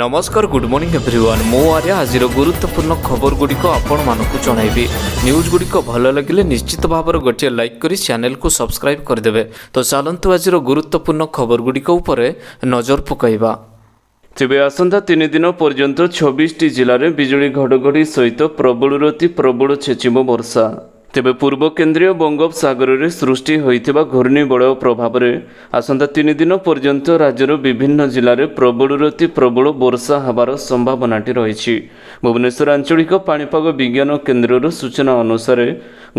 ନମସ୍କାର good morning everyone ମୋ ଆରେ ଆଜିର ଗୁରୁତ୍ୱପୂର୍ଣ୍ଣ ଖବରଗୁଡ଼ିକ ଆପଣମାନଙ୍କୁ ଜଣାଇବି ନ୍ୟୁଜ୍ଗୁଡ଼ିକ ଭଲ ଲାଗିଲେ ନିଶ୍ଚିତ ଭାବରେ ଗୋଟିଏ ଲାଇକ୍ କରି ଚ୍ୟାନେଲ୍କୁ ସବସ୍କ୍ରାଇବ୍ କରିଦେବେ ତ ଚାଲନ୍ତୁ ଆଜିର ଗୁରୁତ୍ୱପୂର୍ଣ୍ଣ ଖବରଗୁଡ଼ିକ ଉପରେ ନଜର ପକାଇବା ତେବେ ଆସନ୍ତା ତିନି ଦିନ ପର୍ଯ୍ୟନ୍ତ ଛବିଶଟି ଜିଲ୍ଲାରେ ବିଜୁଳି ଘଡ଼ଘଡ଼ି ସହିତ ପ୍ରବଳରୁ ଅତି ପ୍ରବଳ ଛେଚିମ ବର୍ଷା ତେବେ ପୂର୍ବ କେନ୍ଦ୍ରୀୟ ବଙ୍ଗୋପସାଗରରେ ସୃଷ୍ଟି ହୋଇଥିବା ଘୂର୍ଣ୍ଣିବଳୟ ପ୍ରଭାବରେ ଆସନ୍ତା ତିନି ଦିନ ପର୍ଯ୍ୟନ୍ତ ରାଜ୍ୟର ବିଭିନ୍ନ ଜିଲ୍ଲାରେ ପ୍ରବଳରୁ ଅତି ପ୍ରବଳ ବର୍ଷା ହେବାର ସମ୍ଭାବନାଟି ରହିଛି ଭୁବନେଶ୍ୱର ଆଞ୍ଚଳିକ ପାଣିପାଗ ବିଜ୍ଞାନ କେନ୍ଦ୍ରର ସୂଚନା ଅନୁସାରେ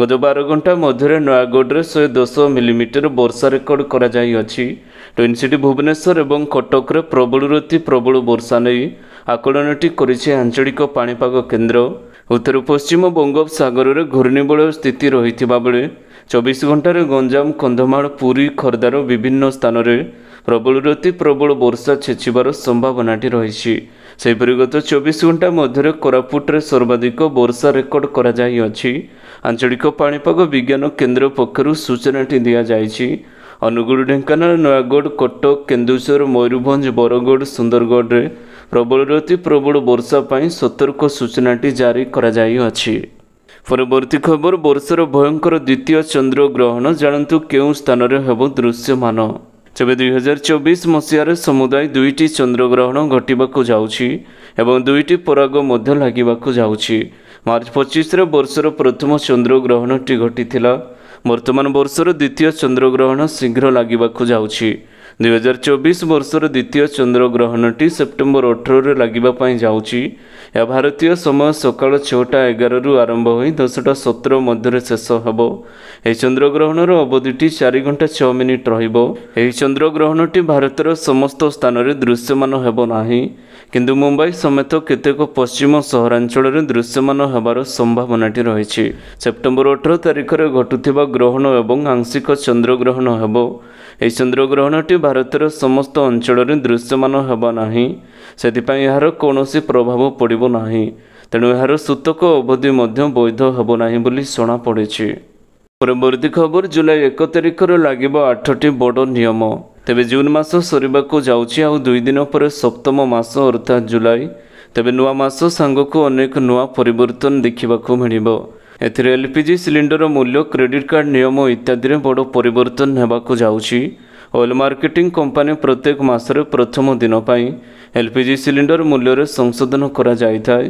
ଗତ ବାର ଘଣ୍ଟା ମଧ୍ୟରେ ନୟାଗଡ଼ରେ ଶହେ ଦଶ ମିଲିମିଟର ବର୍ଷା ରେକର୍ଡ କରାଯାଇଅଛି ଟ୍ୱିନ୍ସିଟି ଭୁବନେଶ୍ୱର ଏବଂ କଟକରେ ପ୍ରବଳରୁ ଅତି ପ୍ରବଳ ବର୍ଷା ନେଇ ଆକଳନଟି କରିଛି ଆଞ୍ଚଳିକ ପାଣିପାଗ କେନ୍ଦ୍ର ଉତ୍ତର ପଶ୍ଚିମ ବଙ୍ଗୋପସାଗରରେ ଘୂର୍ଣ୍ଣିବଳୟ ସ୍ଥିତି ରହିଥିବା ବେଳେ ଚବିଶ ଘଣ୍ଟାରେ ଗଞ୍ଜାମ କନ୍ଧମାଳ ପୁରୀ ଖୋର୍ଦ୍ଧାର ବିଭିନ୍ନ ସ୍ଥାନରେ ପ୍ରବଳରୁ ଅତି ପ୍ରବଳ ବର୍ଷା ଛେଚିବାର ସମ୍ଭାବନାଟି ରହିଛି ସେହିପରି ଗତ ଚବିଶ ଘଣ୍ଟା ମଧ୍ୟରେ କୋରାପୁଟରେ ସର୍ବାଧିକ ବର୍ଷା ରେକର୍ଡ କରାଯାଇଅଛି ଆଞ୍ଚଳିକ ପାଣିପାଗ ବିଜ୍ଞାନ କେନ୍ଦ୍ର ପକ୍ଷରୁ ସୂଚନାଟି ଦିଆଯାଇଛି ଅନୁଗୁଳ ଢେଙ୍କାନାଳ ନୟାଗଡ଼ କଟକ କେନ୍ଦୁଝର ମୟୂରଭଞ୍ଜ ବରଗଡ଼ ସୁନ୍ଦରଗଡ଼ରେ ପ୍ରବଳରୁ ଅତି ପ୍ରବଳ ବର୍ଷା ପାଇଁ ସତର୍କ ସୂଚନାଟି ଜାରି କରାଯାଇଅଛି ପରବର୍ତ୍ତୀ ଖବର ବର୍ଷର ଭୟଙ୍କର ଦ୍ୱିତୀୟ ଚନ୍ଦ୍ରଗ୍ରହଣ ଜାଣନ୍ତୁ କେଉଁ ସ୍ଥାନରେ ହେବ ଦୃଶ୍ୟମାନ ତେବେ ଦୁଇ ହଜାର ଚବିଶ ମସିହାରେ ସମୁଦାୟ ଦୁଇଟି ଚନ୍ଦ୍ରଗ୍ରହଣ ଘଟିବାକୁ ଯାଉଛି ଏବଂ ଦୁଇଟି ପରାଗ ମଧ୍ୟ ଲାଗିବାକୁ ଯାଉଛି ମାର୍ଚ୍ଚ ପଚିଶରେ ବର୍ଷର ପ୍ରଥମ ଚନ୍ଦ୍ରଗ୍ରହଣଟି ଘଟିଥିଲା ବର୍ତ୍ତମାନ ବର୍ଷର ଦ୍ୱିତୀୟ ଚନ୍ଦ୍ରଗ୍ରହଣ ଶୀଘ୍ର ଲାଗିବାକୁ ଯାଉଛି ଦୁଇହଜାର ଚବିଶ ବର୍ଷର ଦ୍ୱିତୀୟ ଚନ୍ଦ୍ରଗ୍ରହଣଟି ସେପ୍ଟେମ୍ବର ଅଠରରେ ଲାଗିବା ପାଇଁ ଯାଉଛି ଏହା ଭାରତୀୟ ସମୟ ସକାଳ ଛଅଟା ଏଗାରରୁ ଆରମ୍ଭ ହୋଇ ଦଶଟା ସତର ମଧ୍ୟରେ ଶେଷ ହେବ ଏହି ଚନ୍ଦ୍ରଗ୍ରହଣର ଅବଧିଟି ଚାରି ଘଣ୍ଟା ଛଅ ମିନିଟ୍ ରହିବ ଏହି ଚନ୍ଦ୍ରଗ୍ରହଣଟି ଭାରତର ସମସ୍ତ ସ୍ଥାନରେ ଦୃଶ୍ୟମାନ ହେବ ନାହିଁ କିନ୍ତୁ ମୁମ୍ବାଇ ସମେତ କେତେକ ପଶ୍ଚିମ ସହରାଞ୍ଚଳରେ ଦୃଶ୍ୟମାନ ହେବାର ସମ୍ଭାବନାଟି ରହିଛି ସେପ୍ଟେମ୍ବର ଅଠର ତାରିଖରେ ଘଟୁଥିବା ଗ୍ରହଣ ଏବଂ ଆଂଶିକ ଚନ୍ଦ୍ରଗ୍ରହଣ ହେବ ଏହି ଚନ୍ଦ୍ରଗ୍ରହଣଟି ଭାରତର ସମସ୍ତ ଅଞ୍ଚଳରେ ଦୃଶ୍ୟମାନ ହେବ ନାହିଁ ସେଥିପାଇଁ ଏହାର କୌଣସି ପ୍ରଭାବ ପଡ଼ିବ ନାହିଁ ତେଣୁ ଏହାର ସୂତକ ଅବଧି ମଧ୍ୟ ବୈଧ ହେବ ନାହିଁ ବୋଲି ଜଣାପଡ଼ିଛି ପରବର୍ତ୍ତୀ ଖବର ଜୁଲାଇ ଏକ ତାରିଖରେ ଲାଗିବ ଆଠଟି ବଡ଼ ନିୟମ ତେବେ ଜୁନ୍ ମାସ ସରିବାକୁ ଯାଉଛି ଆଉ ଦୁଇ ଦିନ ପରେ ସପ୍ତମ ମାସ ଅର୍ଥାତ୍ ଜୁଲାଇ ତେବେ ନୂଆ ମାସ ସାଙ୍ଗକୁ ଅନେକ ନୂଆ ପରିବର୍ତ୍ତନ ଦେଖିବାକୁ ମିଳିବ ଏଥିରେ ଏଲ୍ପିଜି ସିଲିଣ୍ଡର ମୂଲ୍ୟ କ୍ରେଡିଟ୍ କାର୍ଡ଼ ନିୟମ ଇତ୍ୟାଦିରେ ବଡ଼ ପରିବର୍ତ୍ତନ ହେବାକୁ ଯାଉଛି ଅଏଲ୍ ମାର୍କେଟିଂ କମ୍ପାନୀ ପ୍ରତ୍ୟେକ ମାସରେ ପ୍ରଥମ ଦିନ ପାଇଁ ଏଲ୍ପିଜି ସିଲିଣ୍ଡର ମୂଲ୍ୟରେ ସଂଶୋଧନ କରାଯାଇଥାଏ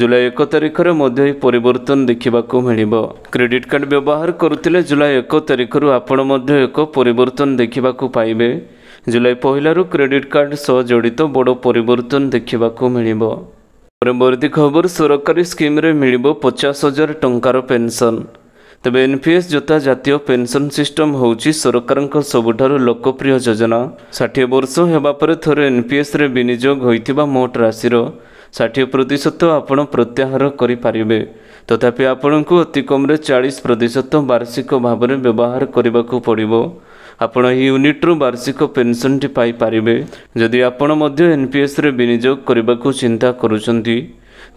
ଜୁଲାଇ ଏକ ତାରିଖରେ ମଧ୍ୟ ଏହି ପରିବର୍ତ୍ତନ ଦେଖିବାକୁ ମିଳିବ କ୍ରେଡିଟ୍ କାର୍ଡ଼ ବ୍ୟବହାର କରୁଥିଲେ ଜୁଲାଇ ଏକ ତାରିଖରୁ ଆପଣ ମଧ୍ୟ ଏକ ପରିବର୍ତ୍ତନ ଦେଖିବାକୁ ପାଇବେ ଜୁଲାଇ ପହିଲାରୁ କ୍ରେଡିଟ୍ କାର୍ଡ଼ ସହ ଜଡ଼ିତ ବଡ଼ ପରିବର୍ତ୍ତନ ଦେଖିବାକୁ ମିଳିବ ପରବର୍ତ୍ତୀ ଖବର ସରକାରୀ ସ୍କିମ୍ରେ ମିଳିବ ପଚାଶ ହଜାର ଟଙ୍କାର ପେନ୍ସନ୍ ତେବେ ଏନ୍ପିଏସ୍ ଯଥା ଜାତୀୟ ପେନ୍ସନ୍ ସିଷ୍ଟମ୍ ହେଉଛି ସରକାରଙ୍କ ସବୁଠାରୁ ଲୋକପ୍ରିୟ ଯୋଜନା ଷାଠିଏ ବର୍ଷ ହେବା ପରେ ଥରେ ଏନ୍ପିଏସ୍ରେ ବିନିଯୋଗ ହୋଇଥିବା ମୋଟ ରାଶିର ଷାଠିଏ ପ୍ରତିଶତ ଆପଣ ପ୍ରତ୍ୟାହାର କରିପାରିବେ ତଥାପି ଆପଣଙ୍କୁ ଅତିକମ୍ରେ ଚାଳିଶ ପ୍ରତିଶତ ବାର୍ଷିକ ଭାବରେ ବ୍ୟବହାର କରିବାକୁ ପଡ଼ିବ ଆପଣ ଏହି ୟୁନିଟ୍ରୁ ବାର୍ଷିକ ପେନ୍ସନ୍ଟି ପାଇପାରିବେ ଯଦି ଆପଣ ମଧ୍ୟ ଏନ୍ପିଏସ୍ରେ ବିନିଯୋଗ କରିବାକୁ ଚିନ୍ତା କରୁଛନ୍ତି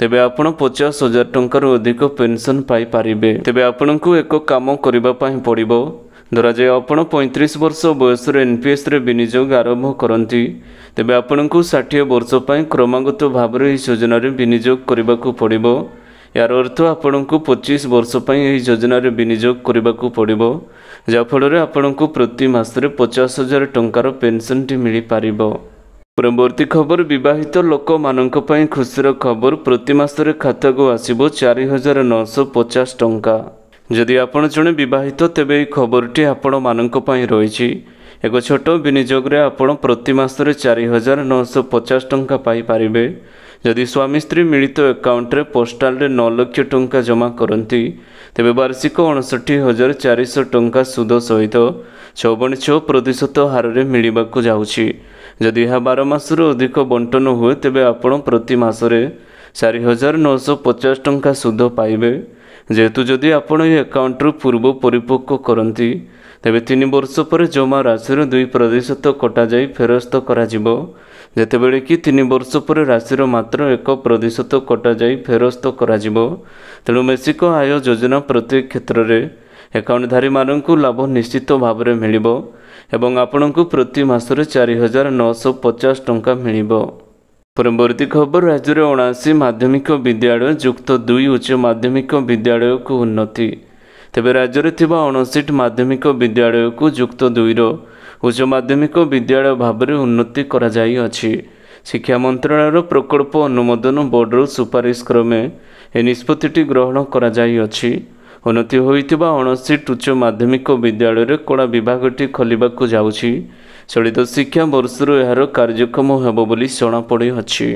ତେବେ ଆପଣ ପଚାଶ ହଜାର ଟଙ୍କାରୁ ଅଧିକ ପେନ୍ସନ୍ ପାଇପାରିବେ ତେବେ ଆପଣଙ୍କୁ ଏକ କାମ କରିବା ପାଇଁ ପଡ଼ିବ ଧରାଯାଏ ଆପଣ ପଇଁତିରିଶ ବର୍ଷ ବୟସରେ ଏନ୍ପିଏସ୍ରେ ବିନିଯୋଗ ଆରମ୍ଭ କରନ୍ତି ତେବେ ଆପଣଙ୍କୁ ଷାଠିଏ ବର୍ଷ ପାଇଁ କ୍ରମାଗତ ଭାବରେ ଏହି ଯୋଜନାରେ ବିନିଯୋଗ କରିବାକୁ ପଡ଼ିବ ଏହାର ଅର୍ଥ ଆପଣଙ୍କୁ ପଚିଶ ବର୍ଷ ପାଇଁ ଏହି ଯୋଜନାରେ ବିନିଯୋଗ କରିବାକୁ ପଡ଼ିବ ଯାହାଫଳରେ ଆପଣଙ୍କୁ ପ୍ରତି ମାସରେ ପଚାଶ ହଜାର ଟଙ୍କାର ପେନ୍ସନ୍ଟି ମିଳିପାରିବ ପରବର୍ତ୍ତୀ ଖବର ବିବାହିତ ଲୋକମାନଙ୍କ ପାଇଁ ଖୁସିର ଖବର ପ୍ରତି ମାସରେ ଖାତାକୁ ଆସିବ ଚାରି ହଜାର ନଅଶହ ପଚାଶ ଟଙ୍କା ଯଦି ଆପଣ ଜଣେ ବିବାହିତ ତେବେ ଏହି ଖବରଟି ଆପଣମାନଙ୍କ ପାଇଁ ରହିଛି ଏକ ଛୋଟ ବିନିଯୋଗରେ ଆପଣ ପ୍ରତି ମାସରେ ଚାରି ହଜାର ନଅଶହ ପଚାଶ ଟଙ୍କା ପାଇପାରିବେ ଯଦି ସ୍ୱାମୀ ସ୍ତ୍ରୀ ମିଳିତ ଆକାଉଣ୍ଟରେ ପୋଷ୍ଟାଲରେ ନଅ ଲକ୍ଷ ଟଙ୍କା ଜମା କରନ୍ତି ତେବେ ବାର୍ଷିକ ଅଣଷଠି ହଜାର ଚାରିଶହ ଟଙ୍କା ସୁଧ ସହିତ ଚଉବନ ଛଅ ପ୍ରତିଶତ ହାରରେ ମିଳିବାକୁ ଯାଉଛି ଯଦି ଏହା ବାର ମାସରୁ ଅଧିକ ବଣ୍ଟନ ହୁଏ ତେବେ ଆପଣ ପ୍ରତି ମାସରେ ଚାରି ହଜାର ନଅଶହ ପଚାଶ ଟଙ୍କା ସୁଧ ପାଇବେ ଯେହେତୁ ଯଦି ଆପଣ ଏହି ଆକାଉଣ୍ଟରୁ ପୂର୍ବ ପରିପକ୍ୱ କରନ୍ତି ତେବେ ତିନି ବର୍ଷ ପରେ ଜମା ରାଶିରୁ ଦୁଇ ପ୍ରତିଶତ କଟାଯାଇ ଫେରସ୍ତ କରାଯିବ ଯେତେବେଳେ କି ତିନି ବର୍ଷ ପରେ ରାଶିର ମାତ୍ର ଏକ ପ୍ରତିଶତ କଟାଯାଇ ଫେରସ୍ତ କରାଯିବ ତେଣୁ ମେସିକ ଆୟ ଯୋଜନା ପ୍ରତି କ୍ଷେତ୍ରରେ ଏକାଉଣ୍ଟଧାରୀମାନଙ୍କୁ ଲାଭ ନିଶ୍ଚିତ ଭାବରେ ମିଳିବ ଏବଂ ଆପଣଙ୍କୁ ପ୍ରତି ମାସରେ ଚାରି ହଜାର ନଅଶହ ପଚାଶ ଟଙ୍କା ମିଳିବ ପରବର୍ତ୍ତୀ ଖବର ରାଜ୍ୟରେ ଅଣାଅଶୀ ମାଧ୍ୟମିକ ବିଦ୍ୟାଳୟ ଯୁକ୍ତ ଦୁଇ ଉଚ୍ଚ ମାଧ୍ୟମିକ ବିଦ୍ୟାଳୟକୁ ଉନ୍ନତି ତେବେ ରାଜ୍ୟରେ ଥିବା ଅଣଷଠି ମାଧ୍ୟମିକ ବିଦ୍ୟାଳୟକୁ ଯୁକ୍ତ ଦୁଇର ଉଚ୍ଚ ମାଧ୍ୟମିକ ବିଦ୍ୟାଳୟ ଭାବରେ ଉନ୍ନତି କରାଯାଇଅଛି ଶିକ୍ଷା ମନ୍ତ୍ରଣାଳୟର ପ୍ରକଳ୍ପ ଅନୁମୋଦନ ବୋର୍ଡ଼ର ସୁପାରିଶ କ୍ରମେ ଏ ନିଷ୍ପତ୍ତିଟି ଗ୍ରହଣ କରାଯାଇଅଛି ଉନ୍ନତି ହୋଇଥିବା ଅଣସିଟ୍ ଉଚ୍ଚ ମାଧ୍ୟମିକ ବିଦ୍ୟାଳୟରେ କଳା ବିଭାଗଟି ଖୋଲିବାକୁ ଯାଉଛି ଚଳିତ ଶିକ୍ଷା ବର୍ଷରୁ ଏହାର କାର୍ଯ୍ୟକ୍ଷମ ହେବ ବୋଲି ଜଣାପଡ଼ିଅଛି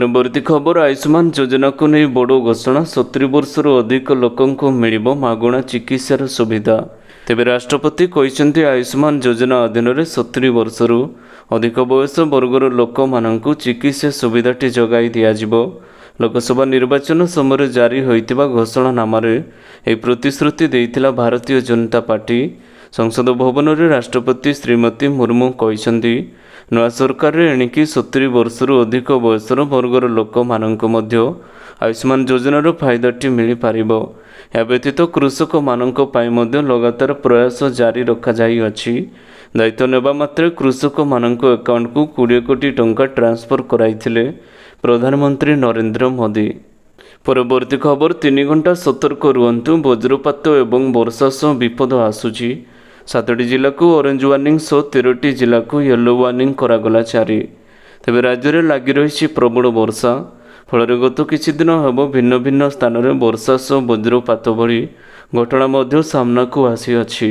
ପରବର୍ତ୍ତୀ ଖବର ଆୟୁଷ୍ମାନ ଯୋଜନାକୁ ନେଇ ବଡ଼ ଘୋଷଣା ସତୁରି ବର୍ଷରୁ ଅଧିକ ଲୋକଙ୍କୁ ମିଳିବ ମାଗଣା ଚିକିତ୍ସାର ସୁବିଧା ତେବେ ରାଷ୍ଟ୍ରପତି କହିଛନ୍ତି ଆୟୁଷ୍ମାନ ଯୋଜନା ଅଧୀନରେ ସତୁରି ବର୍ଷରୁ ଅଧିକ ବୟସ ବର୍ଗର ଲୋକମାନଙ୍କୁ ଚିକିତ୍ସା ସୁବିଧାଟି ଯୋଗାଇ ଦିଆଯିବ ଲୋକସଭା ନିର୍ବାଚନ ସମୟରେ ଜାରି ହୋଇଥିବା ଘୋଷଣାନାମାରେ ଏହି ପ୍ରତିଶ୍ରୁତି ଦେଇଥିଲା ଭାରତୀୟ ଜନତା ପାର୍ଟି ସଂସଦ ଭବନରେ ରାଷ୍ଟ୍ରପତି ଶ୍ରୀମତୀ ମୁର୍ମୁ କହିଛନ୍ତି ନୂଆ ସରକାରରେ ଏଣିକି ସତୁରି ବର୍ଷରୁ ଅଧିକ ବୟସର ବର୍ଗର ଲୋକମାନଙ୍କୁ ମଧ୍ୟ ଆୟୁଷ୍ମାନ ଯୋଜନାର ଫାଇଦାଟି ମିଳିପାରିବ ଏହା ବ୍ୟତୀତ କୃଷକମାନଙ୍କ ପାଇଁ ମଧ୍ୟ ଲଗାତାର ପ୍ରୟାସ ଜାରି ରଖାଯାଇଅଛି ଦାୟିତ୍ୱ ନେବା ମାତ୍ରେ କୃଷକମାନଙ୍କ ଆକାଉଣ୍ଟକୁ କୋଡ଼ିଏ କୋଟି ଟଙ୍କା ଟ୍ରାନ୍ସଫର୍ କରାଇଥିଲେ ପ୍ରଧାନମନ୍ତ୍ରୀ ନରେନ୍ଦ୍ର ମୋଦି ପରବର୍ତ୍ତୀ ଖବର ତିନି ଘଣ୍ଟା ସତର୍କ ରୁହନ୍ତୁ ବଜ୍ରପାତ ଏବଂ ବର୍ଷା ସହ ବିପଦ ଆସୁଛି ସାତଟି ଜିଲ୍ଲାକୁ ଅରେଞ୍ଜ ୱାର୍ଣ୍ଣିଂ ସହ ତେରଟି ଜିଲ୍ଲାକୁ ୟେଲୋ ୱାର୍ଣ୍ଣିଂ କରାଗଲା ଚାରି ତେବେ ରାଜ୍ୟରେ ଲାଗି ରହିଛି ପ୍ରବଳ ବର୍ଷା ଫଳରେ ଗତ କିଛି ଦିନ ହେବ ଭିନ୍ନ ଭିନ୍ନ ସ୍ଥାନରେ ବର୍ଷା ସହ ବଜ୍ରପାତ ଭଳି ଘଟଣା ମଧ୍ୟ ସାମ୍ନାକୁ ଆସିଅଛି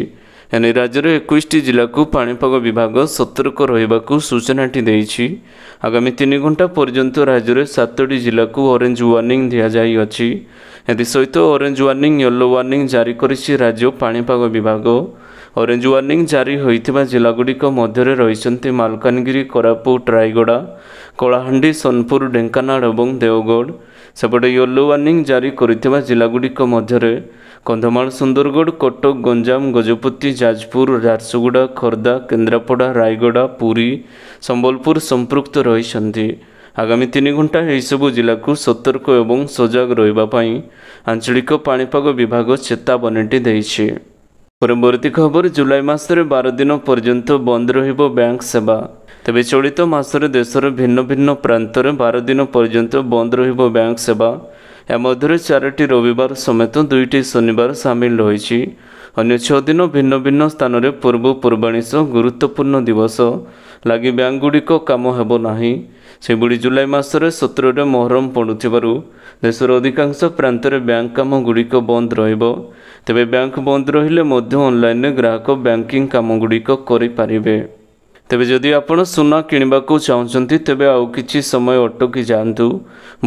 ଏନେଇ ରାଜ୍ୟର ଏକୋଇଶଟି ଜିଲ୍ଲାକୁ ପାଣିପାଗ ବିଭାଗ ସତର୍କ ରହିବାକୁ ସୂଚନାଟି ଦେଇଛି ଆଗାମୀ ତିନି ଘଣ୍ଟା ପର୍ଯ୍ୟନ୍ତ ରାଜ୍ୟରେ ସାତଟି ଜିଲ୍ଲାକୁ ଅରେଞ୍ଜ ୱାର୍ଣ୍ଣିଂ ଦିଆଯାଇଅଛି ଏଥିସହିତ ଅରେଞ୍ଜ ୱାର୍ଣ୍ଣିଂ ୟେଲୋ ୱାର୍ଣ୍ଣିଂ ଜାରି କରିଛି ରାଜ୍ୟ ପାଣିପାଗ ବିଭାଗ ଅରେଞ୍ଜ ୱାର୍ଣ୍ଣିଂ ଜାରି ହୋଇଥିବା ଜିଲ୍ଲାଗୁଡ଼ିକ ମଧ୍ୟରେ ରହିଛନ୍ତି ମାଲକାନଗିରି କୋରାପୁଟ ରାୟଗଡ଼ା କଳାହାଣ୍ଡି ସୋନପୁର ଢେଙ୍କାନାଳ ଏବଂ ଦେଓଗଡ଼ ସେପଟେ ୟେଲୋ ୱାର୍ଣ୍ଣିଂ ଜାରି କରିଥିବା ଜିଲ୍ଲାଗୁଡ଼ିକ ମଧ୍ୟରେ କନ୍ଧମାଳ ସୁନ୍ଦରଗଡ଼ କଟକ ଗଞ୍ଜାମ ଗଜପତି ଯାଜପୁର ଝାରସୁଗୁଡ଼ା ଖୋର୍ଦ୍ଧା କେନ୍ଦ୍ରାପଡ଼ା ରାୟଗଡ଼ା ପୁରୀ ସମ୍ବଲପୁର ସମ୍ପୃକ୍ତ ରହିଛନ୍ତି ଆଗାମୀ ତିନି ଘଣ୍ଟା ଏହିସବୁ ଜିଲ୍ଲାକୁ ସତର୍କ ଏବଂ ସଜାଗ ରହିବା ପାଇଁ ଆଞ୍ଚଳିକ ପାଣିପାଗ ବିଭାଗ ଚେତାବନୀଟି ଦେଇଛି ପରବର୍ତ୍ତୀ ଖବର ଜୁଲାଇ ମାସରେ ବାର ଦିନ ପର୍ଯ୍ୟନ୍ତ ବନ୍ଦ ରହିବ ବ୍ୟାଙ୍କ ସେବା ତେବେ ଚଳିତ ମାସରେ ଦେଶର ଭିନ୍ନ ଭିନ୍ନ ପ୍ରାନ୍ତରେ ବାର ଦିନ ପର୍ଯ୍ୟନ୍ତ ବନ୍ଦ ରହିବ ବ୍ୟାଙ୍କ ସେବା ଏହା ମଧ୍ୟରେ ଚାରୋଟି ରବିବାର ସମେତ ଦୁଇଟି ଶନିବାର ସାମିଲ ରହିଛି ଅନ୍ୟ ଛଅ ଦିନ ଭିନ୍ନ ଭିନ୍ନ ସ୍ଥାନରେ ପୂର୍ବ ଗୁରୁତ୍ୱପୂର୍ଣ୍ଣ ଦିବସ ଲାଗି ବ୍ୟାଙ୍କଗୁଡ଼ିକ କାମ ହେବ ନାହିଁ ସେହିଭଳି ଜୁଲାଇ ମାସରେ ସତରରେ ମହରମ ପଡ଼ୁଥିବାରୁ ଦେଶର ଅଧିକାଂଶ ପ୍ରାନ୍ତରେ ବ୍ୟାଙ୍କ କାମ ଗୁଡ଼ିକ ବନ୍ଦ ରହିବ ତେବେ ବ୍ୟାଙ୍କ ବନ୍ଦ ରହିଲେ ମଧ୍ୟ ଅନଲାଇନ୍ରେ ଗ୍ରାହକ ବ୍ୟାଙ୍କିଂ ଗୁଡ଼ିକ କରିପାରିବେ ତେବେ ଯଦି ଆପଣ ସୁନା କିଣିବାକୁ ଚାହୁଁଛନ୍ତି ତେବେ ଆଉ କିଛି ସମୟ ଅଟକି ଯାଆନ୍ତୁ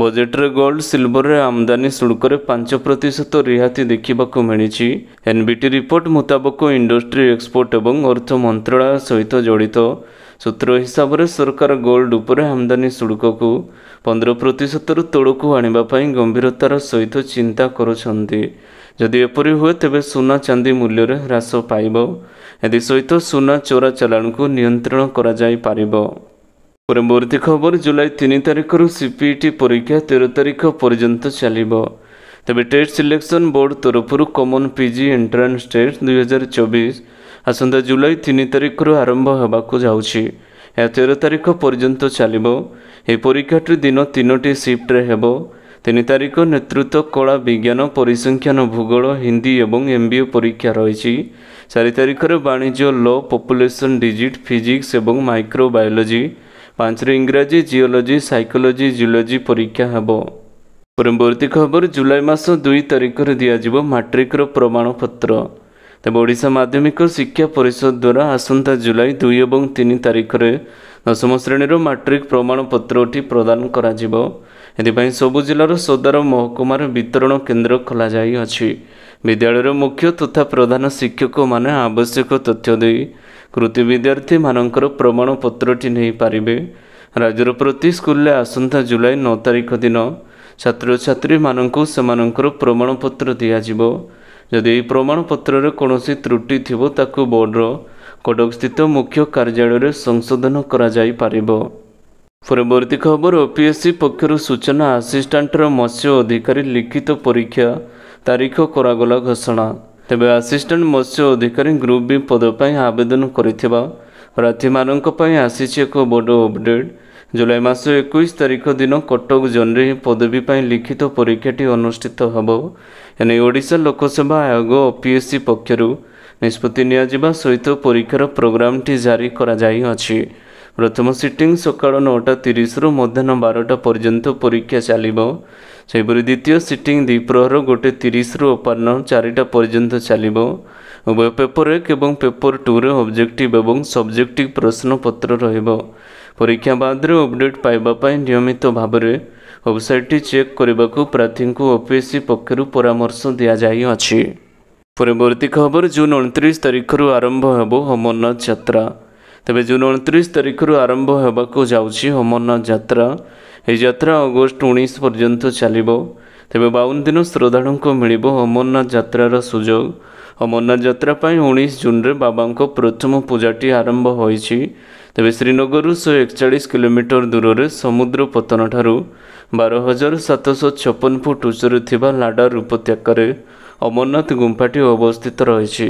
ବଜେଟ୍ରେ ଗୋଲ୍ଡ ସିଲଭରରେ ଆମଦାନୀ ଶୁଳ୍କରେ ପାଞ୍ଚ ପ୍ରତିଶତ ରିହାତି ଦେଖିବାକୁ ମିଳିଛି ଏନ୍ବିଟି ରିପୋର୍ଟ ମୁତାବକ ଇଣ୍ଡଷ୍ଟ୍ରି ଏକ୍ସପୋର୍ଟ ଏବଂ ଅର୍ଥ ମନ୍ତ୍ରଣାଳୟ ସହିତ ଜଡ଼ିତ ସୂତ୍ର ହିସାବରେ ସରକାର ଗୋଲ୍ଡ ଉପରେ ଆମଦାନୀ ଶୁଳ୍କକୁ ପନ୍ଦର ପ୍ରତିଶତରୁ ତଳକୁ ଆଣିବା ପାଇଁ ଗମ୍ଭୀରତାର ସହିତ ଚିନ୍ତା କରୁଛନ୍ତି ଯଦି ଏପରି ହୁଏ ତେବେ ସୁନା ଚାନ୍ଦି ମୂଲ୍ୟରେ ହ୍ରାସ ପାଇବ ଏଥିସହିତ ସୁନା ଚୋରା ଚାଲାଣକୁ ନିୟନ୍ତ୍ରଣ କରାଯାଇପାରିବ ପରବର୍ତ୍ତୀ ଖବର ଜୁଲାଇ ତିନି ତାରିଖରୁ ସିପିଇଟି ପରୀକ୍ଷା ତେର ତାରିଖ ପର୍ଯ୍ୟନ୍ତ ଚାଲିବ ତେବେ ଟେଟ୍ ସିଲେକ୍ସନ୍ ବୋର୍ଡ଼ ତରଫରୁ କମନ୍ ପିଜି ଏଣ୍ଟ୍ରାନ୍ସ ଟେଷ୍ଟ ଦୁଇହଜାର ଚବିଶ ଆସନ୍ତା ଜୁଲାଇ ତିନି ତାରିଖରୁ ଆରମ୍ଭ ହେବାକୁ ଯାଉଛି ଏହା ତେର ତାରିଖ ପର୍ଯ୍ୟନ୍ତ ଚାଲିବ ଏହି ପରୀକ୍ଷାଟି ଦିନ ତିନୋଟି ସିଫ୍ଟରେ ହେବ ତିନି ତାରିଖ ନେତୃତ୍ୱ କଳା ବିଜ୍ଞାନ ପରିସଂଖ୍ୟାନ ଭୂଗୋଳ ହିନ୍ଦୀ ଏବଂ ଏମ୍ ବି ଓ ପରୀକ୍ଷା ରହିଛି ଚାରି ତାରିଖରେ ବାଣିଜ୍ୟ ଲ ପପୁଲେସନ୍ ଡିଜିଟ୍ ଫିଜିକ୍ସ ଏବଂ ମାଇକ୍ରୋ ବାୟୋଲୋଜି ପାଞ୍ଚରେ ଇଂରାଜୀ ଜିଓଲୋଜି ସାଇକୋଲୋଜି ଜିଓଲୋଜି ପରୀକ୍ଷା ହେବ ପରବର୍ତ୍ତୀ ଖବର ଜୁଲାଇ ମାସ ଦୁଇ ତାରିଖରେ ଦିଆଯିବ ମାଟ୍ରିକ୍ର ପ୍ରମାଣପତ୍ର ତେବେ ଓଡ଼ିଶା ମାଧ୍ୟମିକ ଶିକ୍ଷା ପରିଷଦ ଦ୍ୱାରା ଆସନ୍ତା ଜୁଲାଇ ଦୁଇ ଏବଂ ତିନି ତାରିଖରେ ଦଶମ ଶ୍ରେଣୀର ମାଟ୍ରିକ୍ ପ୍ରମାଣପତ୍ରଟି ପ୍ରଦାନ କରାଯିବ ଏଥିପାଇଁ ସବୁ ଜିଲ୍ଲାର ସଦର ମହକୁମାର ବିତରଣ କେନ୍ଦ୍ର ଖୋଲାଯାଇଅଛି ବିଦ୍ୟାଳୟର ମୁଖ୍ୟ ତଥା ପ୍ରଧାନ ଶିକ୍ଷକମାନେ ଆବଶ୍ୟକ ତଥ୍ୟ ଦେଇ କୃତି ବିଦ୍ୟାର୍ଥୀମାନଙ୍କର ପ୍ରମାଣପତ୍ରଟି ନେଇପାରିବେ ରାଜ୍ୟର ପ୍ରତି ସ୍କୁଲରେ ଆସନ୍ତା ଜୁଲାଇ ନଅ ତାରିଖ ଦିନ ଛାତ୍ରଛାତ୍ରୀମାନଙ୍କୁ ସେମାନଙ୍କର ପ୍ରମାଣପତ୍ର ଦିଆଯିବ ଯଦି ପ୍ରମାଣପତ୍ରରେ କୌଣସି ତ୍ରୁଟି ଥିବ ତାକୁ ବୋର୍ଡ଼ର କଟକସ୍ଥିତ ମୁଖ୍ୟ କାର୍ଯ୍ୟାଳୟରେ ସଂଶୋଧନ କରାଯାଇପାରିବ ପରବର୍ତ୍ତୀ ଖବର ଓ ପି ଏସ୍ ସି ପକ୍ଷରୁ ସୂଚନା ଆସିଷ୍ଟାଣ୍ଟର ମତ୍ସ୍ୟ ଅଧିକାରୀ ଲିଖିତ ପରୀକ୍ଷା ତାରିଖ କରାଗଲା ଘୋଷଣା ତେବେ ଆସିଷ୍ଟାଣ୍ଟ ମତ୍ସ୍ୟ ଅଧିକାରୀ ଗ୍ରୁପ୍ ବି ପଦ ପାଇଁ ଆବେଦନ କରିଥିବା ପ୍ରାର୍ଥୀମାନଙ୍କ ପାଇଁ ଆସିଛି ଏକ ବଡ଼ ଅପଡେଟ୍ ଜୁଲାଇ ମାସ ଏକୋଇଶ ତାରିଖ ଦିନ କଟକ ଜୋନ୍ରେ ହିଁ ପଦବୀ ପାଇଁ ଲିଖିତ ପରୀକ୍ଷାଟି ଅନୁଷ୍ଠିତ ହେବ ଏନେଇ ଓଡ଼ିଶା ଲୋକସେବା ଆୟୋଗ ଓପିଏସ୍ସି ପକ୍ଷରୁ ନିଷ୍ପତ୍ତି ନିଆଯିବା ସହିତ ପରୀକ୍ଷାର ପ୍ରୋଗ୍ରାମଟି ଜାରି କରାଯାଇଅଛି ପ୍ରଥମ ସିଟିଂ ସକାଳ ନଅଟା ତିରିଶରୁ ମଧ୍ୟାହ୍ନ ବାରଟା ପର୍ଯ୍ୟନ୍ତ ପରୀକ୍ଷା ଚାଲିବ ସେହିପରି ଦ୍ୱିତୀୟ ସିଟିଂ ଦ୍ୱିପ୍ରହର ଗୋଟେ ତିରିଶରୁ ଅପରାହ୍ନ ଚାରିଟା ପର୍ଯ୍ୟନ୍ତ ଚାଲିବ ଉଭୟ ପେପର ଏକ ଏବଂ ପେପର ଟୁରେ ଅବଜେକ୍ଟିଭ୍ ଏବଂ ସବଜେକ୍ଟିଭ୍ ପ୍ରଶ୍ନପତ୍ର ରହିବ ପରୀକ୍ଷା ବାଦରେ ଅପଡେଟ୍ ପାଇବା ପାଇଁ ନିୟମିତ ଭାବରେ ୱେବସାଇଟ୍ଟି ଚେକ୍ କରିବାକୁ ପ୍ରାର୍ଥୀଙ୍କୁ ଓପିଏସ୍ସି ପକ୍ଷରୁ ପରାମର୍ଶ ଦିଆଯାଇଅଛି ପରବର୍ତ୍ତୀ ଖବର ଜୁନ୍ ଅଣତିରିଶ ତାରିଖରୁ ଆରମ୍ଭ ହେବ ଅମରନାଥ ଯାତ୍ରା ତେବେ ଜୁନ୍ ଅଣତିରିଶ ତାରିଖରୁ ଆରମ୍ଭ ହେବାକୁ ଯାଉଛି ଅମରନାଥ ଯାତ୍ରା ଏହି ଯାତ୍ରା ଅଗଷ୍ଟ ଉଣେଇଶ ପର୍ଯ୍ୟନ୍ତ ଚାଲିବ ତେବେ ବାଉନ ଦିନ ଶ୍ରଦ୍ଧାଳୁଙ୍କୁ ମିଳିବ ଅମରନାଥ ଯାତ୍ରାର ସୁଯୋଗ ଅମରନାଥ ଯାତ୍ରା ପାଇଁ ଉଣେଇଶ ଜୁନ୍ରେ ବାବାଙ୍କ ପ୍ରଥମ ପୂଜାଟି ଆରମ୍ଭ ହୋଇଛି ତେବେ ଶ୍ରୀନଗରରୁ ଶହେ ଏକଚାଳିଶ କିଲୋମିଟର ଦୂରରେ ସମୁଦ୍ର ପତନ ଠାରୁ ବାର ହଜାର ସାତଶହ ଛପନ ଫୁଟ ଉଚ୍ଚରେ ଥିବା ଲାଡାର ଉପତ୍ୟକାରେ ଅମରନାଥ ଗୁମ୍ଫାଟି ଅବସ୍ଥିତ ରହିଛି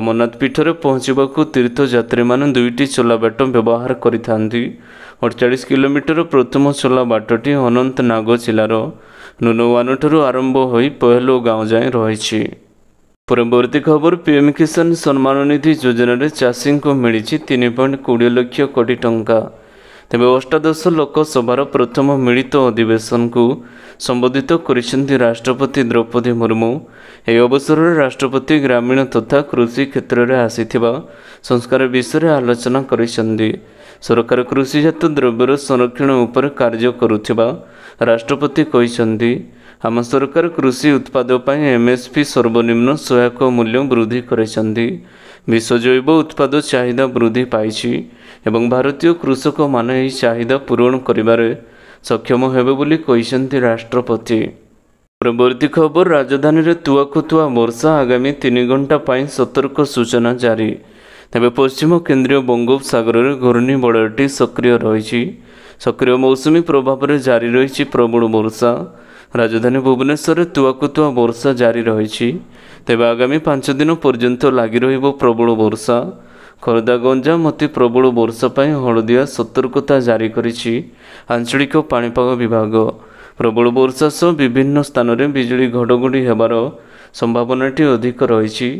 ଅମରନାଥ ପୀଠରେ ପହଞ୍ଚିବାକୁ ତୀର୍ଥଯାତ୍ରୀମାନେ ଦୁଇଟି ଚୋଲା ବାଟ ବ୍ୟବହାର କରିଥାନ୍ତି ଅଠଚାଳିଶ କିଲୋମିଟର ପ୍ରଥମ ଚୋଲା ବାଟଟି ଅନନ୍ତନାଗ ଜିଲ୍ଲାର ନୁନୱାନଠାରୁ ଆରମ୍ଭ ହୋଇ ପହେଲୋ ଗାଁ ଯାଏଁ ରହିଛି ପରବର୍ତ୍ତୀ ଖବର ପିଏମ୍ କିଷାନ ସମ୍ମାନ ନିଧି ଯୋଜନାରେ ଚାଷୀଙ୍କୁ ମିଳିଛି ତିନି ପଏଣ୍ଟ କୋଡ଼ିଏ ଲକ୍ଷ କୋଟି ଟଙ୍କା ତେବେ ଅଷ୍ଟାଦଶ ଲୋକସଭାର ପ୍ରଥମ ମିଳିତ ଅଧିବେଶନକୁ ସମ୍ବୋଧିତ କରିଛନ୍ତି ରାଷ୍ଟ୍ରପତି ଦ୍ରୌପଦୀ ମୁର୍ମୁ ଏହି ଅବସରରେ ରାଷ୍ଟ୍ରପତି ଗ୍ରାମୀଣ ତଥା କୃଷି କ୍ଷେତ୍ରରେ ଆସିଥିବା ସଂସ୍କାର ବିଷୟରେ ଆଲୋଚନା କରିଛନ୍ତି ସରକାର କୃଷିଜାତ ଦ୍ରବ୍ୟର ସଂରକ୍ଷଣ ଉପରେ କାର୍ଯ୍ୟ କରୁଥିବା ରାଷ୍ଟ୍ରପତି କହିଛନ୍ତି ଆମ ସରକାର କୃଷି ଉତ୍ପାଦ ପାଇଁ ପି ସର୍ବନିମ୍ନ ସହାୟକ ମୂଲ୍ୟ ବୃଦ୍ଧି କରିଛନ୍ତି ବିଶ୍ୱ ଜୈବ ଉତ୍ପାଦ ଚାହିଦା ବୃଦ୍ଧି ପାଇଛି ଏବଂ ଭାରତୀୟ କୃଷକମାନେ ଏହି ଚାହିଦା ପୂରଣ କରିବାରେ ସକ୍ଷମ ହେବେ ବୋଲି କହିଛନ୍ତି ରାଷ୍ଟ୍ରପତି ପରବର୍ତ୍ତୀ ଖବର ରାଜଧାନୀରେ ତୁଆକୁତୁଆ ବର୍ଷା ଆଗାମୀ ତିନି ଘଣ୍ଟା ପାଇଁ ସତର୍କ ସୂଚନା ଜାରି ତେବେ ପଶ୍ଚିମ କେନ୍ଦ୍ରୀୟ ବଙ୍ଗୋପସାଗରରେ ଘୂର୍ଣ୍ଣିବଳୟଟି ସକ୍ରିୟ ରହିଛି ସକ୍ରିୟ ମୌସୁମୀ ପ୍ରଭାବରେ ଜାରି ରହିଛି ପ୍ରବଳ ବର୍ଷା ରାଜଧାନୀ ଭୁବନେଶ୍ୱରରେ ତୁଆକୁ ତୁଆ ବର୍ଷା ଜାରି ରହିଛି ତେବେ ଆଗାମୀ ପାଞ୍ଚ ଦିନ ପର୍ଯ୍ୟନ୍ତ ଲାଗି ରହିବ ପ୍ରବଳ ବର୍ଷା ଖୋର୍ଦ୍ଧା ଗଞ୍ଜାମ ଅତି ପ୍ରବଳ ବର୍ଷା ପାଇଁ ହଳଦିଆ ସତର୍କତା ଜାରି କରିଛି ଆଞ୍ଚଳିକ ପାଣିପାଗ ବିଭାଗ ପ୍ରବଳ ବର୍ଷା ସହ ବିଭିନ୍ନ ସ୍ଥାନରେ ବିଜୁଳି ଘଡ଼ଘଡ଼ି ହେବାର ସମ୍ଭାବନାଟି ଅଧିକ ରହିଛି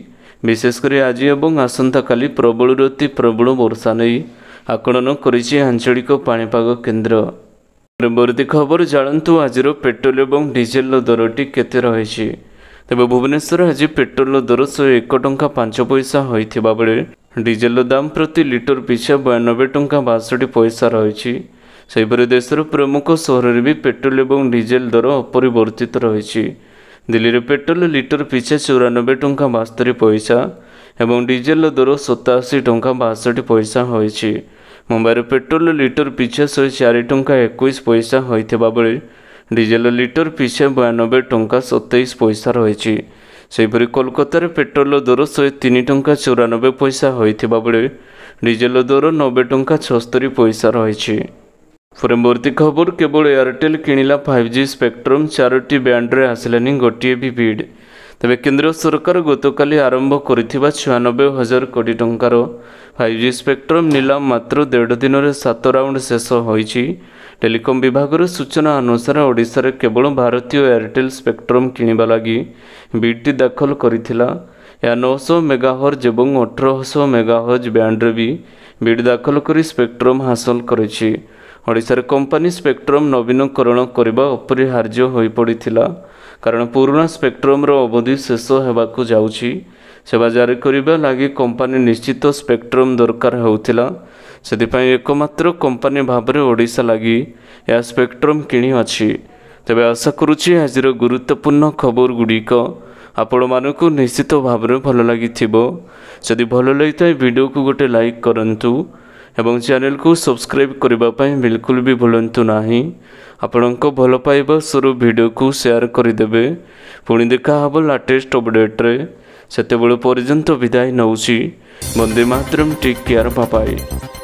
ବିଶେଷ କରି ଆଜି ଏବଂ ଆସନ୍ତାକାଲି ପ୍ରବଳରୁ ଅତି ପ୍ରବଳ ବର୍ଷା ନେଇ ଆକଳନ କରିଛି ଆଞ୍ଚଳିକ ପାଣିପାଗ କେନ୍ଦ୍ର পরবর্তী খবর জাণতু আজির পেট্রোল এবং ডিজেল দরটি কেতে রয়েছে তবে ভুবনেশ্বর আজ পেট্রোল দর শহে এক টঙ্কা পাঁচ পয়সা হয়ে বেড়ে ডিজেল দাম প্রতি লিটর পিছা বয়ানব্বই টঙ্কা বাষট্টি পয়সা রয়েছে ସେହିପରି ଦେଶର ପ୍ରମୁଖ ସହରରେ ବି ପେଟ୍ରୋଲ ଏବଂ ଡିଜେଲ ଦର ଅପରିବର୍ତ୍ତିତ ରହିଛି ଦିଲ୍ଲୀରେ ପେଟ୍ରୋଲ ଲିଟର ପିଛା ଚଉରାନବେ ଟଙ୍କା বাস্তরি ପଇସା ଏବଂ ডিজেল ଦର ସତାଅଶୀ ଟଙ୍କା বাষট্টি ପଇସା হয়েছে ମୁମ୍ବାଇରେ ପେଟ୍ରୋଲ ଲିଟର ପିଛା ଶହେ ଚାରି ଟଙ୍କା ଏକୋଇଶ ପଇସା ହୋଇଥିବା ବେଳେ ଡିଜେଲ ଲିଟର ପିଛା ବୟାନବେ ଟଙ୍କା ସତେଇଶ ପଇସା ରହିଛି ସେହିପରି କୋଲକାତାରେ ପେଟ୍ରୋଲ ଦର ଶହେ ତିନି ଟଙ୍କା ଚଉରାନବେ ପଇସା ହୋଇଥିବା ବେଳେ ଡିଜେଲ ଦର ନବେ ଟଙ୍କା ଛସ୍ତରୀ ପଇସା ରହିଛି ପରବର୍ତ୍ତୀ ଖବର କେବଳ ଏୟାରଟେଲ୍ କିଣିଲା ଫାଇଭ୍ ଜି ସ୍ପେକ୍ଟ୍ରମ୍ ଚାରୋଟି ବ୍ୟାଣ୍ଡରେ ଆସିଲାନି ଗୋଟିଏ ବି ବିଡ୍ ତେବେ କେନ୍ଦ୍ର ସରକାର ଗତକାଲି ଆରମ୍ଭ କରିଥିବା ଛୟାନବେ ହଜାର କୋଟି ଟଙ୍କାର ଫାଇଭ୍ ଜି ସ୍ପେକ୍ଟ୍ରମ୍ ନିଲାମ ମାତ୍ର ଦେଢ଼ ଦିନରେ ସାତ ରାଉଣ୍ଡ ଶେଷ ହୋଇଛି ଟେଲିକମ୍ ବିଭାଗର ସୂଚନା ଅନୁସାରେ ଓଡ଼ିଶାରେ କେବଳ ଭାରତୀୟ ଏୟାରଟେଲ୍ ସ୍ପେକ୍ଟ୍ରମ୍ କିଣିବା ଲାଗି ବିଟ୍ଟି ଦାଖଲ କରିଥିଲା ଏହା ନଅଶହ ମେଗାହର୍ଜ ଏବଂ ଅଠରଶହ ମେଗାହର୍ଜ ବ୍ୟାଣ୍ଡରେ ବି ବିଟ୍ ଦାଖଲ କରି ସ୍ପେକ୍ଟ୍ରମ୍ ହାସଲ କରିଛି ଓଡ଼ିଶାରେ କମ୍ପାନୀ ସ୍ପେକ୍ଟ୍ରମ୍ ନବୀନକରଣ କରିବା ଅପରିହାର୍ଯ୍ୟ ହୋଇପଡ଼ିଥିଲା କାରଣ ପୁରୁଣା ସ୍ପେକ୍ଟ୍ରମର ଅବଧି ଶେଷ ହେବାକୁ ଯାଉଛି ସେବା ଜାରି କରିବା ଲାଗି କମ୍ପାନୀ ନିଶ୍ଚିତ ସ୍ପେକ୍ଟ୍ରମ ଦରକାର ହେଉଥିଲା ସେଥିପାଇଁ ଏକମାତ୍ର କମ୍ପାନୀ ଭାବରେ ଓଡ଼ିଶା ଲାଗି ଏହା ସ୍ପେକ୍ଟ୍ରମ କିଣିଅଛି ତେବେ ଆଶା କରୁଛି ଆଜିର ଗୁରୁତ୍ୱପୂର୍ଣ୍ଣ ଖବରଗୁଡ଼ିକ ଆପଣମାନଙ୍କୁ ନିଶ୍ଚିତ ଭାବରେ ଭଲ ଲାଗିଥିବ ଯଦି ଭଲ ଲାଗିଥାଏ ଭିଡ଼ିଓକୁ ଗୋଟେ ଲାଇକ୍ କରନ୍ତୁ ଏବଂ ଚ୍ୟାନେଲକୁ ସବସ୍କ୍ରାଇବ୍ କରିବା ପାଇଁ ବିଲକୁଲ ବି ଭୁଲନ୍ତୁ ନାହିଁ ଆପଣଙ୍କ ଭଲ ପାଇବା ସ୍ୱରୂପ ଭିଡ଼ିଓକୁ ସେୟାର କରିଦେବେ ପୁଣି ଦେଖାହେବ ଲାଟେଷ୍ଟ ଅପଡ଼େଟ୍ରେ ସେତେବେଳେ ପର୍ଯ୍ୟନ୍ତ ବିଦାୟ ନେଉଛି ବନ୍ଦେ ମାତ୍ରମ୍ ଟେକ୍ କେୟାର ବାବାଏ